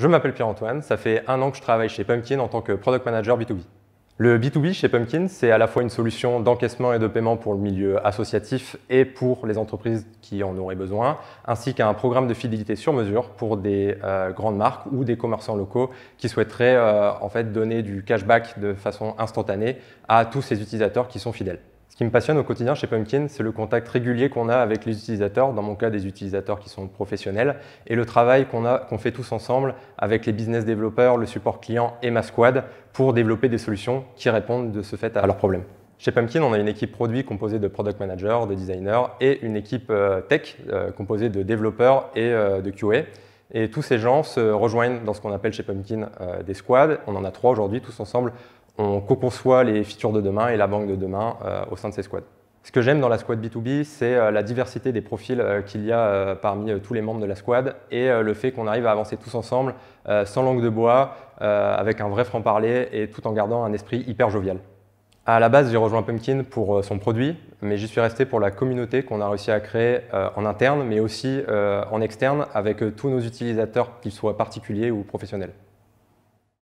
Je m'appelle Pierre-Antoine, ça fait un an que je travaille chez Pumpkin en tant que Product Manager B2B. Le B2B chez Pumpkin, c'est à la fois une solution d'encaissement et de paiement pour le milieu associatif et pour les entreprises qui en auraient besoin, ainsi qu'un programme de fidélité sur mesure pour des euh, grandes marques ou des commerçants locaux qui souhaiteraient euh, en fait donner du cashback de façon instantanée à tous ces utilisateurs qui sont fidèles qui me passionne au quotidien chez Pumpkin, c'est le contact régulier qu'on a avec les utilisateurs, dans mon cas des utilisateurs qui sont professionnels, et le travail qu'on qu'on fait tous ensemble avec les business développeurs, le support client et ma squad pour développer des solutions qui répondent de ce fait à leurs problèmes. Chez Pumpkin, on a une équipe produit composée de product managers, de designers et une équipe euh, tech euh, composée de développeurs et euh, de QA. Et tous ces gens se rejoignent dans ce qu'on appelle chez Pumpkin des squads. On en a trois aujourd'hui, tous ensemble, on co-conçoit les futures de demain et la banque de demain euh, au sein de ces squads. Ce que j'aime dans la squad B2B, c'est euh, la diversité des profils euh, qu'il y a parmi tous les membres de la squad et le fait qu'on arrive à avancer tous ensemble, sans langue de bois, avec un vrai franc-parler et tout en gardant un esprit hyper jovial. À la base, j'ai rejoint Pumpkin pour son produit, mais j'y suis resté pour la communauté qu'on a réussi à créer en interne, mais aussi en externe, avec tous nos utilisateurs, qu'ils soient particuliers ou professionnels.